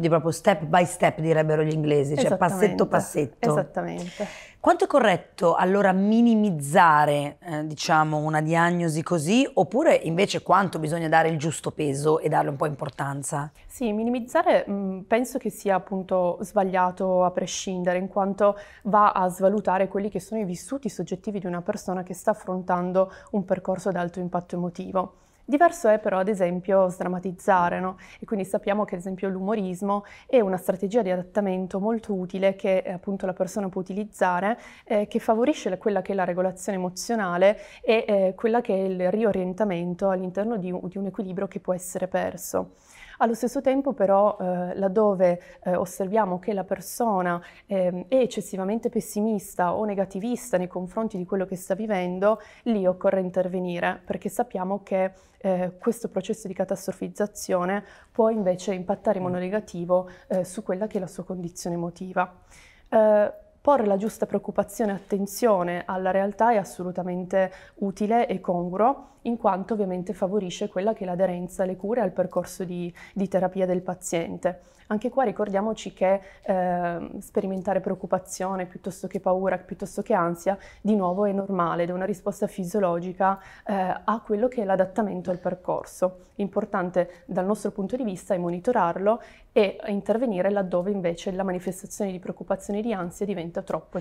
quindi proprio step by step direbbero gli inglesi, cioè passetto passetto. Esattamente. Quanto è corretto allora minimizzare, eh, diciamo, una diagnosi così, oppure invece quanto bisogna dare il giusto peso e darle un po' importanza? Sì, minimizzare mh, mm, penso che sia appunto sbagliato a prescindere, in quanto va a svalutare quelli che sono i vissuti soggettivi di una persona che sta affrontando un percorso ad alto impatto emotivo. Diverso è però ad esempio sdrammatizzare, no? e quindi sappiamo che ad esempio l'umorismo è una strategia di adattamento molto utile che eh, appunto la persona può utilizzare, eh, che favorisce quella che è la regolazione emozionale e eh, quella che è il riorientamento all'interno di, di un equilibrio che può essere perso. Allo stesso tempo però eh, laddove eh, osserviamo che la persona eh, è eccessivamente pessimista o negativista nei confronti di quello che sta vivendo, lì occorre intervenire perché sappiamo che eh, questo processo di catastrofizzazione può invece impattare in modo mm. negativo eh, su quella che è la sua condizione emotiva. Eh, porre la giusta preoccupazione e attenzione alla realtà è assolutamente utile e congruo, in quanto ovviamente favorisce quella che è l'aderenza alle cure e al percorso di, di, terapia del paziente. Anche qua ricordiamoci che eh, sperimentare preoccupazione piuttosto che paura, piuttosto che ansia, di nuovo è normale ed è una risposta fisiologica eh, a quello che è l'adattamento al percorso. L'importante dal nostro punto di vista è monitorarlo e intervenire laddove invece la manifestazione di preoccupazione e di ansia diventa diventa troppo.